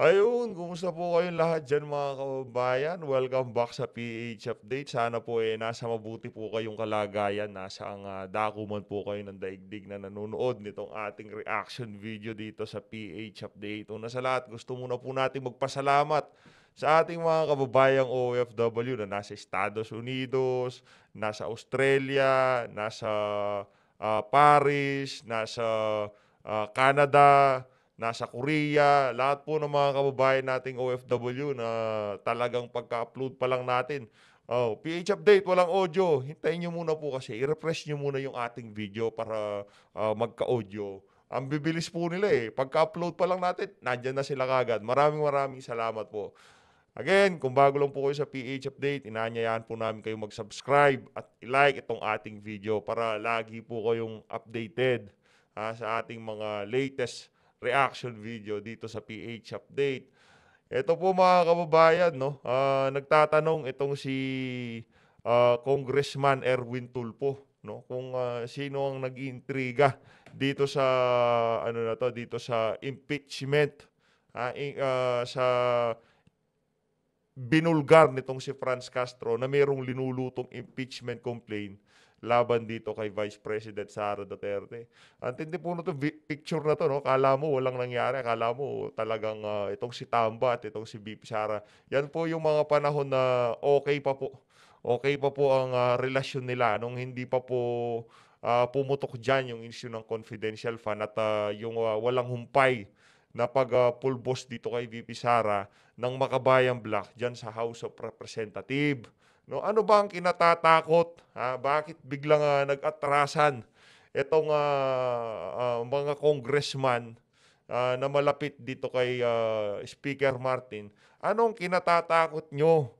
Ayun, kumusta po kayong lahat dyan mga kababayan? Welcome back sa PH Update. Sana po eh, nasa mabuti po kayong kalagayan, nasa ang uh, dakuman po kayo ng daigdig na nanonood nitong ating reaction video dito sa PH Update. Una sa lahat, gusto muna po natin magpasalamat sa ating mga kababayang OFW na nasa Estados Unidos, nasa Australia, nasa uh, Paris, nasa uh, Canada, nasa Korea, lahat po ng mga kababayan nating OFW na talagang pagka-upload pa lang natin. Oh, PH update, walang audio. Hintayin nyo muna po kasi i-refresh nyo muna yung ating video para uh, magka-audio. Ang bibilis po nila eh. Pagka-upload pa lang natin, nandyan na sila kagad. Maraming maraming salamat po. Again, kung bago lang po kayo sa PH Update, inaanyayahan po namin kayo mag-subscribe at i-like itong ating video para lagi po kayong updated ha, ah, sa ating mga latest reaction video dito sa PH update. Ito po mga kababayan, no? Uh, nagtatanong itong si uh, Congressman Erwin Tulpo, no? Kung uh, sino ang nag-iintriga dito sa ano na to, dito sa impeachment uh, uh, sa binulgar nitong si Franz Castro na mayroong linulutong impeachment complaint laban dito kay Vice President Sara Duterte. Antindi tindi po na to, picture na to, no? kala mo walang nangyari, kala mo talagang uh, itong si Tamba at itong si VP Sara. Yan po yung mga panahon na okay pa po. Okay pa po ang uh, relasyon nila nung hindi pa po uh, pumutok diyan yung issue ng confidential fund at uh, yung uh, walang humpay na pag-pulbos uh, dito kay VP Sara ng makabayang black diyan sa House of Representative. No, ano ba ang kinatatakot? Ha? Bakit biglang uh, nag-atrasan itong uh, uh, mga congressman uh, na malapit dito kay uh, Speaker Martin? Anong kinatatakot nyo?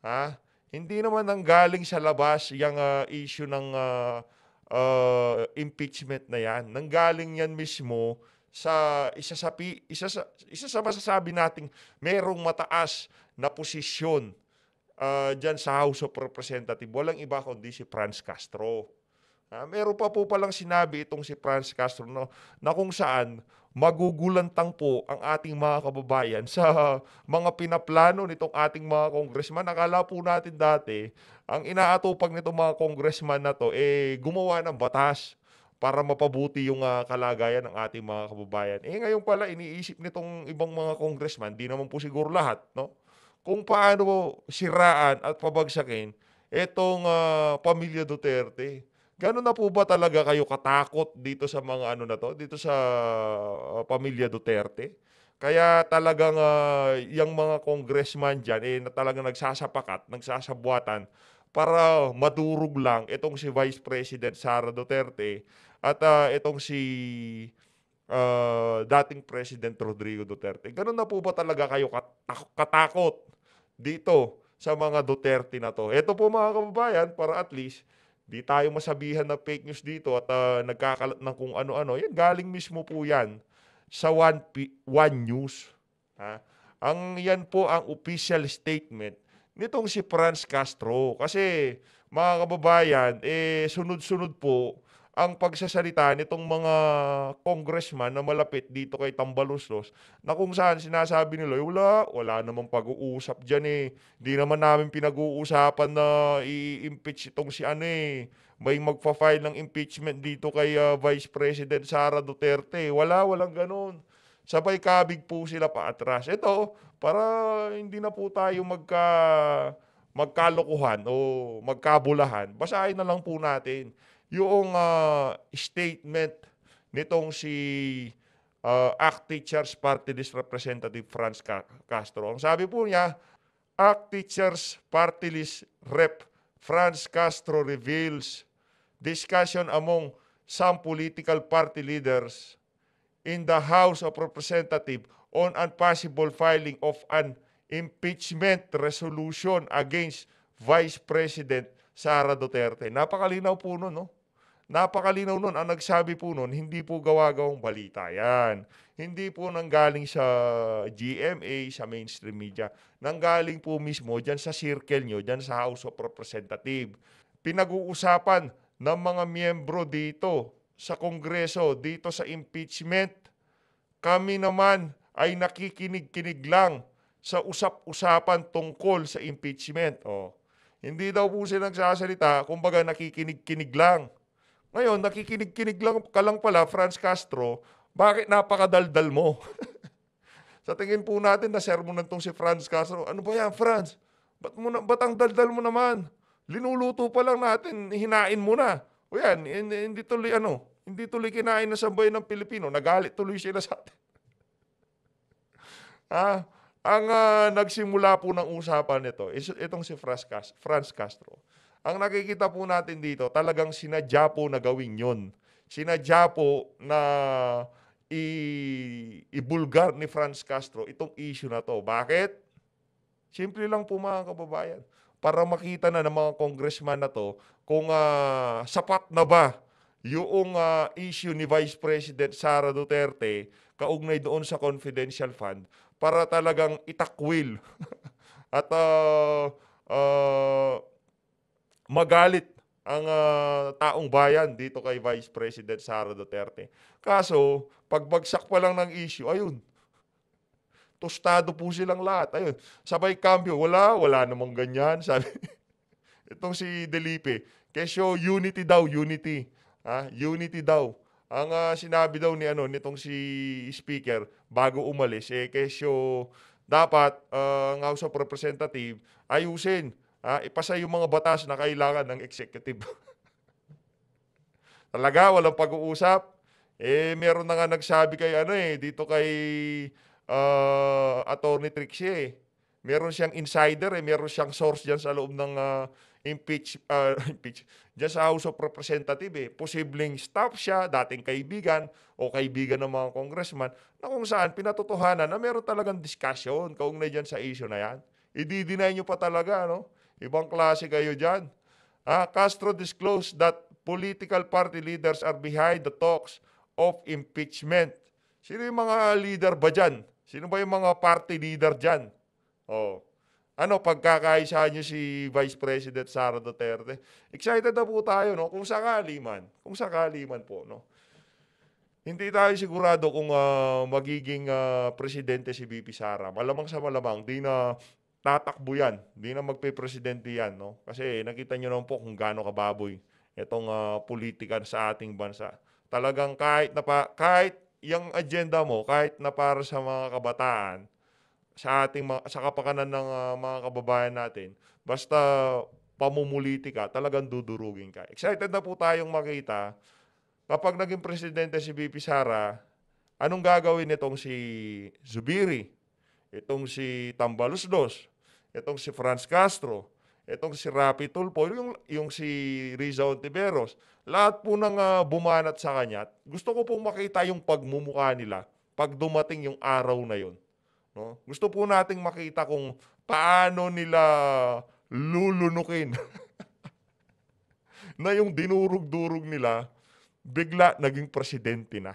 Ha? Hindi naman nanggaling sa labas yung uh, issue ng uh, uh, impeachment na yan. Nanggaling yan mismo sa isa sa isa sa, isa sa masasabi nating merong mataas na posisyon uh, dyan sa House of Representatives, walang iba kundi si Franz Castro. Uh, meron pa po palang sinabi itong si Franz Castro no, na kung saan magugulantang po ang ating mga kababayan sa mga pinaplano nitong ating mga congressman. Nakala po natin dati, ang inaatupag nitong mga congressman na to, eh gumawa ng batas para mapabuti yung uh, kalagayan ng ating mga kababayan. Eh ngayon pala, iniisip nitong ibang mga congressman, di naman po siguro lahat, no? kung paano siraan at pabagsakin itong uh, pamilya Duterte. Gano'n na po ba talaga kayo katakot dito sa mga ano na to, dito sa uh, pamilya Duterte? Kaya talagang uh, yung mga congressman dyan, eh, na talagang nagsasapakat, nagsasabuatan para madurog lang itong si Vice President Sara Duterte at uh, itong si uh, dating President Rodrigo Duterte. Ganun na po ba talaga kayo katak- katakot dito sa mga Duterte na to. Ito po mga kababayan, para at least di tayo masabihan ng fake news dito at uh, nagkakalat ng kung ano-ano. Yan, galing mismo po yan sa One, P- One News. Ha? Ang yan po ang official statement nitong si Franz Castro. Kasi mga kababayan, eh, sunod-sunod po ang pagsasalita nitong mga congressman na malapit dito kay Tambaluslos na kung saan sinasabi nila, wala, wala namang pag-uusap dyan eh. Di naman namin pinag-uusapan na i-impeach itong si ano eh. May magpa-file ng impeachment dito kay uh, Vice President Sara Duterte. Wala, walang ganun. Sabay kabig po sila paatras. Ito, para hindi na po tayo magka magkalokohan o magkabulahan, basahin na lang po natin yung uh, statement nitong si uh, ACT Teachers Party List Representative Franz Castro. Ang sabi po niya, ACT Teachers Party List Rep Franz Castro reveals discussion among some political party leaders in the House of Representatives on a possible filing of an impeachment resolution against Vice President Sara Duterte. Napakalinaw po nun, no? Napakalinaw nun. Ang nagsabi po nun, hindi po gawa-gawang balita yan. Hindi po nanggaling sa GMA, sa mainstream media. Nanggaling po mismo dyan sa circle nyo, dyan sa House of Representatives. Pinag-uusapan ng mga miyembro dito sa Kongreso, dito sa impeachment. Kami naman ay nakikinig-kinig lang sa usap-usapan tungkol sa impeachment. Oh. Hindi daw po sila nagsasalita, kumbaga nakikinig-kinig lang. Ngayon, nakikinig-kinig lang ka lang pala, Franz Castro, bakit napakadaldal mo? Sa tingin po natin, na-sermon nasermonan tong si Franz Castro. Ano ba yan, Franz? Ba't, mo na, ba't ang daldal mo naman? Linuluto pa lang natin, hinain mo na. O yan, hindi, tuloy ano, hindi tuloy kinain na sambay ng Pilipino. Nagalit tuloy sila sa atin. ah, ang uh, nagsimula po ng usapan nito, is, itong si Castro. Franz Castro. Ang nakikita po natin dito, talagang sinadya po na gawin yun. Sinadya po na i- ibulgar ni Franz Castro itong issue na to. Bakit? Simple lang po mga kababayan. Para makita na ng mga congressman na to kung uh, sapat na ba yung uh, issue ni Vice President Sara Duterte kaugnay doon sa confidential fund para talagang itakwil at uh, uh, magalit ang uh, taong bayan dito kay Vice President Sara Duterte. Kaso, pagbagsak pa lang ng issue, ayun, tostado po silang lahat. Ayun, sabay cambio, wala, wala namang ganyan. Sabi, itong si Delipe, kesyo unity daw, unity. Ha? Unity daw. Ang uh, sinabi daw ni ano nitong si speaker bago umalis eh kesyo dapat uh, ang House of Representative ayusin ha, ah, ipasa yung mga batas na kailangan ng executive. Talaga, walang pag-uusap. Eh, meron na nga nagsabi kay ano eh, dito kay uh, Attorney Trixie eh. Meron siyang insider eh, meron siyang source diyan sa loob ng uh, impeach, uh, impeach, dyan sa House of Representatives eh. Posibleng staff siya, dating kaibigan o kaibigan ng mga congressman na kung saan pinatotohanan na meron talagang discussion kung na dyan sa issue na yan. Ididinay nyo pa talaga, no? Ibang klase kayo dyan. Ah, Castro disclosed that political party leaders are behind the talks of impeachment. Sino yung mga leader ba dyan? Sino ba yung mga party leader dyan? Oh. Ano, pagkakaisahan nyo si Vice President Sara Duterte? Excited na po tayo, no? Kung sakali man. Kung sakali man po, no? Hindi tayo sigurado kung uh, magiging uh, presidente si BP Sara. Malamang sa malamang, di na tatakbo yan. Hindi na magpe-presidente yan. No? Kasi nakita nyo naman po kung gaano kababoy itong uh, politika sa ating bansa. Talagang kahit na pa, kahit yung agenda mo, kahit na para sa mga kabataan, sa ating sa kapakanan ng uh, mga kababayan natin, basta pamumuliti ka, talagang dudurugin ka. Excited na po tayong makita kapag naging presidente si BP Sara, anong gagawin nitong si Zubiri itong si Tambalos Dos, itong si Franz Castro, itong si Rapi Tulfo, yung, yung si Riza Ontiveros, lahat po nang uh, bumanat sa kanya. Gusto ko pong makita yung pagmumuka nila pag dumating yung araw na yon. No? Gusto po nating makita kung paano nila lulunukin na yung dinurog-durog nila bigla naging presidente na.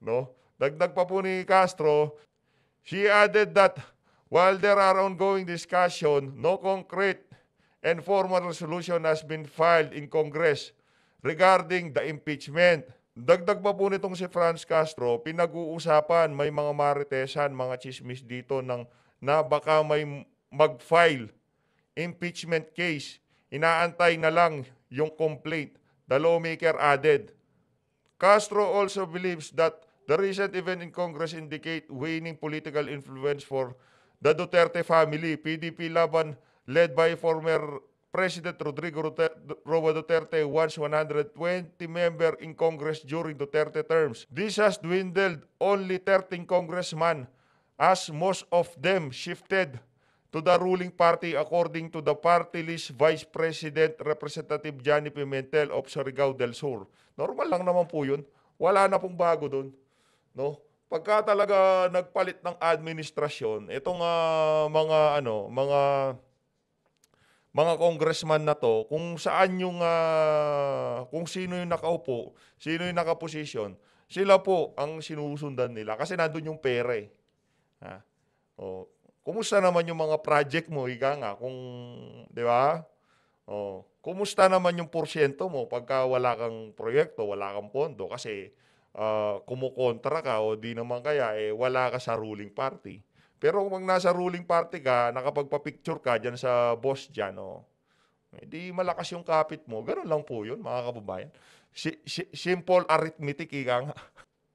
No? Dagdag pa po ni Castro, She added that while there are ongoing discussion, no concrete and formal resolution has been filed in Congress regarding the impeachment. Dagdag pa po nitong si Franz Castro, pinag-uusapan, may mga maritesan, mga chismis dito ng, na baka may mag-file impeachment case. Inaantay na lang yung complaint. The lawmaker added. Castro also believes that The recent event in Congress indicate waning political influence for the Duterte family. PDP Laban, led by former President Rodrigo Roa Duterte, once 120 member in Congress during Duterte terms. This has dwindled only 13 congressmen as most of them shifted to the ruling party according to the party list Vice President Representative Johnny Pimentel of Surigao del Sur. Normal lang naman po yun. Wala na pong bago doon no? Pagka talaga nagpalit ng administrasyon, itong uh, mga ano, mga mga congressman na to, kung saan yung uh, kung sino yung nakaupo, sino yung nakaposisyon, sila po ang sinusundan nila kasi nandoon yung pera eh. Ha? Oh, kumusta naman yung mga project mo, ika nga, kung, di ba? Oh, kumusta naman yung porsyento mo pagka wala kang proyekto, wala kang pondo? Kasi uh, kumukontra ka o di naman kaya eh wala ka sa ruling party. Pero kung nasa ruling party ka, nakapagpa-picture ka diyan sa boss diyan oh. Hindi eh, malakas yung kapit mo. Ganun lang po 'yun, mga kababayan. Si, si, simple arithmetic ika nga.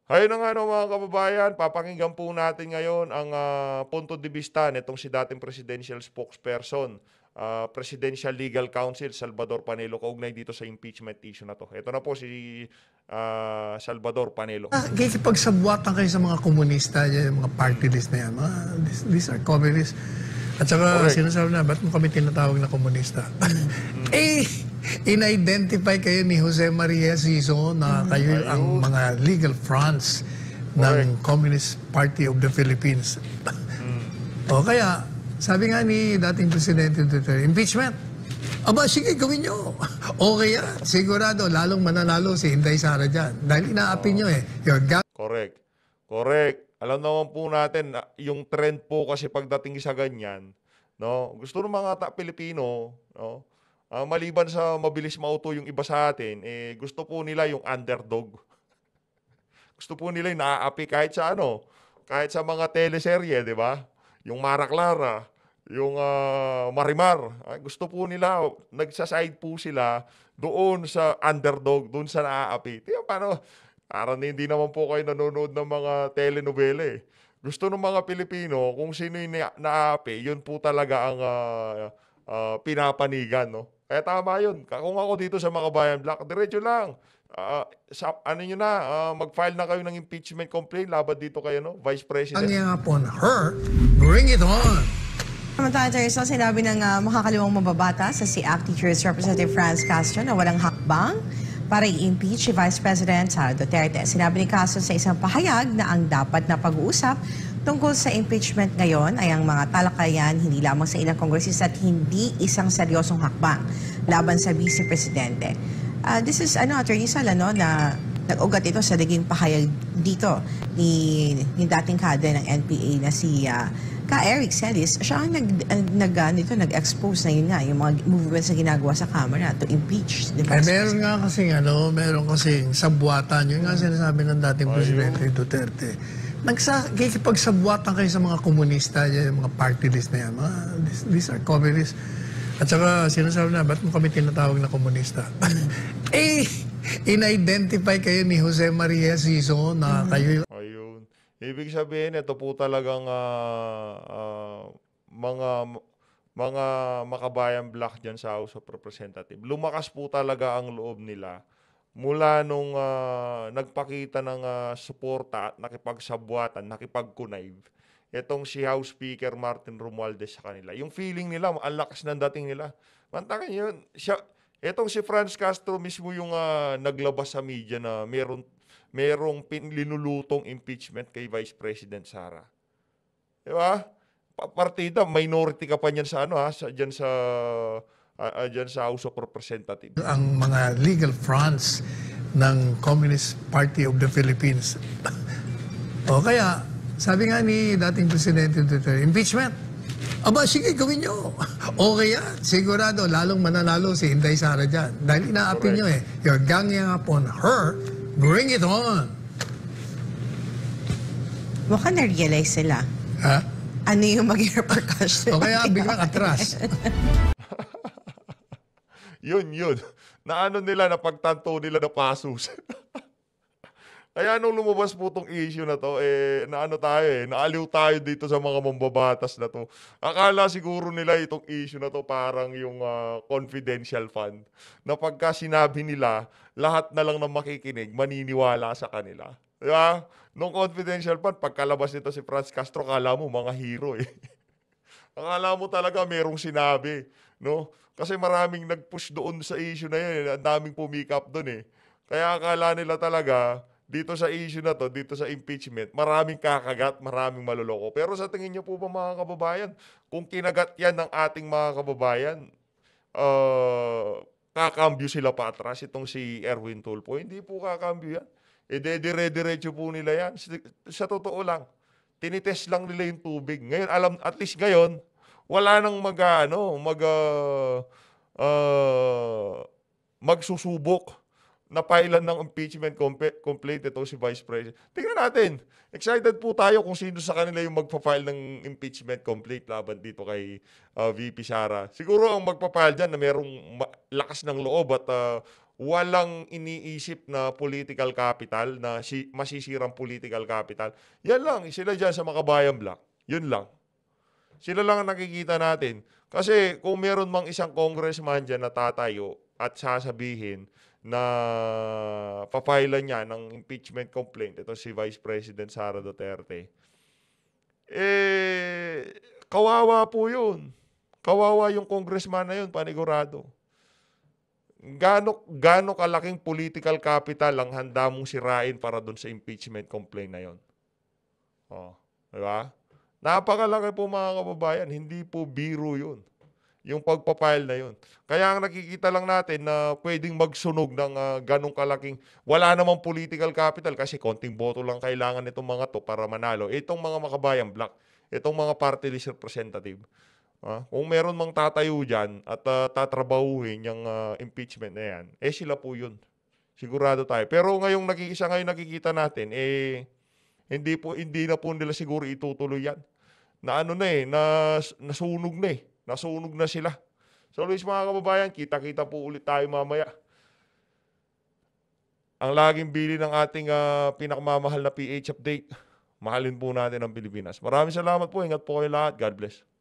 Ayun na nga no, mga kababayan, papakinggan po natin ngayon ang uh, punto de vista nitong si dating presidential spokesperson uh, Presidential Legal Counsel Salvador Panelo kaugnay dito sa impeachment issue na to. Ito na po si uh, Salvador Panelo. Ah, kikipagsabwatan kayo sa mga komunista, yung mga party list na yan. Mga, these, these are communists. At saka Correct. sinasabi na, ba't mo kami tinatawag na komunista? mm. eh, in-identify kayo ni Jose Maria Siso na mm. kayo ang mga legal fronts Correct. ng Communist Party of the Philippines. mm. O kaya, sabi nga ni dating Presidente Duterte, impeachment. Aba, sige, gawin nyo. okay yan. Sigurado, lalong mananalo si Inday Sara dyan. Dahil inaapi oh. nyo eh. Yun, Correct. Correct. Alam naman po natin, ah, yung trend po kasi pagdating sa ganyan, no, gusto ng mga ta Pilipino, no, uh, maliban sa mabilis mauto yung iba sa atin, eh, gusto po nila yung underdog. gusto po nila yung naaapi kahit sa ano, kahit sa mga teleserye, di ba? yung Maraclara, yung uh, Marimar. Ay, ah, gusto po nila, nagsaside po sila doon sa underdog, doon sa naaapi. Tiyo, paano? Parang hindi naman po kayo nanonood ng mga telenovela eh. Gusto ng mga Pilipino, kung sino yung naaapi, yun po talaga ang uh, uh, pinapanigan. No? Kaya tama yun. Kung ako dito sa Makabayan Black, diretso lang ah, sa, ano nyo na, ah, mag-file na kayo ng impeachment complaint laban dito kayo, no? Vice President. Hanging upon her, bring it on. Samantala, Teresa, sinabi ng ah, makakaliwang mababata sa si Act Teachers Representative Franz Castro na walang hakbang para i-impeach si Vice President Sara Duterte. Sinabi ni Castro sa isang pahayag na ang dapat na pag-uusap tungkol sa impeachment ngayon ay ang mga talakayan hindi lamang sa ilang kongresista at hindi isang seryosong hakbang laban sa Vice Presidente. Uh, this is ano, Attorney Sala, no, na nag-ugat ito sa naging pahayag dito ni, ni dating kada ng NPA na si uh, ka Eric Celis, siya ang nag, ah, nag, nito, nag-expose na yun nga, yung mga movements na ginagawa sa camera to impeach. Diba? Eh, meron nga kasi ano, meron kasi sabwatan. Yun nga mm. sinasabi ng dating oh, Presidente yun. Duterte. Nagsa, kikipagsabwatan kayo sa mga komunista, yung mga party list na yan. Mga, these, these are communists at saka sinasabi na, ba't mo kami tinatawag na komunista? eh, in-identify kayo ni Jose Maria Siso na kayo Ayun. Ibig sabihin, ito po talagang ah, ah, mga mga makabayan black dyan sa House of Representatives. Lumakas po talaga ang loob nila mula nung ah, nagpakita ng ah, suporta at nakipagsabwatan, nakipagkunayve itong si House Speaker Martin Romualdez sa kanila. Yung feeling nila, ang lakas ng dating nila. Mantakin yun, siya, itong si Franz Castro mismo yung uh, naglabas sa media na meron, merong pinlinulutong impeachment kay Vice President Sara. Di ba? Partida, minority ka pa niyan sa ano ha, sa, dyan sa uh, dyan sa House of Representatives. Ang mga legal fronts ng Communist Party of the Philippines. o kaya sabi nga ni dating Presidente Duterte, impeachment. Aba, sige, gawin nyo. okay yan. Sigurado, lalong mananalo si Inday Sara dyan. Dahil inaapin nyo eh. You're ganging upon her. Bring it on. Mukhang na-realize sila. Ha? Ano yung maging repercussion? Okay, kaya biglang atras. yun, yun. Naano nila, napagtanto nila na pasusan. Kaya nung lumabas po tong issue na to, eh, naano tayo eh, naaliw tayo dito sa mga mambabatas na to. Akala siguro nila itong issue na to parang yung uh, confidential fund. Na pagka sinabi nila, lahat na lang ng makikinig, maniniwala sa kanila. Di ba? Nung confidential fund, pagkalabas nito si Franz Castro, kala mo mga hero eh. Akala mo talaga merong sinabi, no? Kasi maraming nag-push doon sa issue na 'yan, eh. ang daming pumikap doon eh. Kaya akala nila talaga dito sa issue na to, dito sa impeachment, maraming kakagat, maraming maluloko. Pero sa tingin niyo po ba mga kababayan, kung kinagat yan ng ating mga kababayan, uh, kakambyo sila pa atras itong si Erwin Tulfo. Hindi po kakambyo yan. E dire-diretso po nila yan. Sa, sa totoo lang, tinitest lang nila yung tubig. Ngayon, alam, at least ngayon, wala nang mag, ano, mag, uh, uh, ah, magsusubok napailan ng impeachment complaint ito si Vice President. Tingnan natin. Excited po tayo kung sino sa kanila yung magpa-file ng impeachment complaint laban dito kay uh, ah, VP Sara. Siguro ang magpa-file dyan na merong lakas ng loob at uh, walang iniisip na political capital, na si- masisirang political capital. Yan lang. Sila dyan sa Makabayan Black. Yun lang. Sila lang ang nakikita natin. Kasi kung meron mang isang congressman dyan na tatayo at sasabihin na papailan niya ng impeachment complaint, ito si Vice President Sara Duterte, eh, kawawa po yun. Kawawa yung congressman na yun, panigurado. Gano, gano kalaking political capital ang handa mong sirain para doon sa impeachment complaint na yon. Oh, di ba? Napakalaki po mga kababayan, hindi po biro yun yung pagpapile na yun. Kaya ang nakikita lang natin na pwedeng magsunog ng uh, ganong kalaking, wala namang political capital kasi konting boto lang kailangan nitong mga to para manalo. Itong mga makabayang black, itong mga party list representative. Uh, kung meron mang tatayo dyan at uh, tatrabahuhin yung uh, impeachment na yan, eh sila po yun. Sigurado tayo. Pero ngayong nakikisa ngayon nakikita natin, eh hindi po hindi na po nila siguro itutuloy yan. Na ano na eh, na, nasunog na eh Nasunog na sila. So Luis, mga kababayan, kita-kita po ulit tayo mamaya. Ang laging bili ng ating uh, pinakamamahal na PH update, mahalin po natin ang Pilipinas. Maraming salamat po. Ingat po kayo lahat. God bless.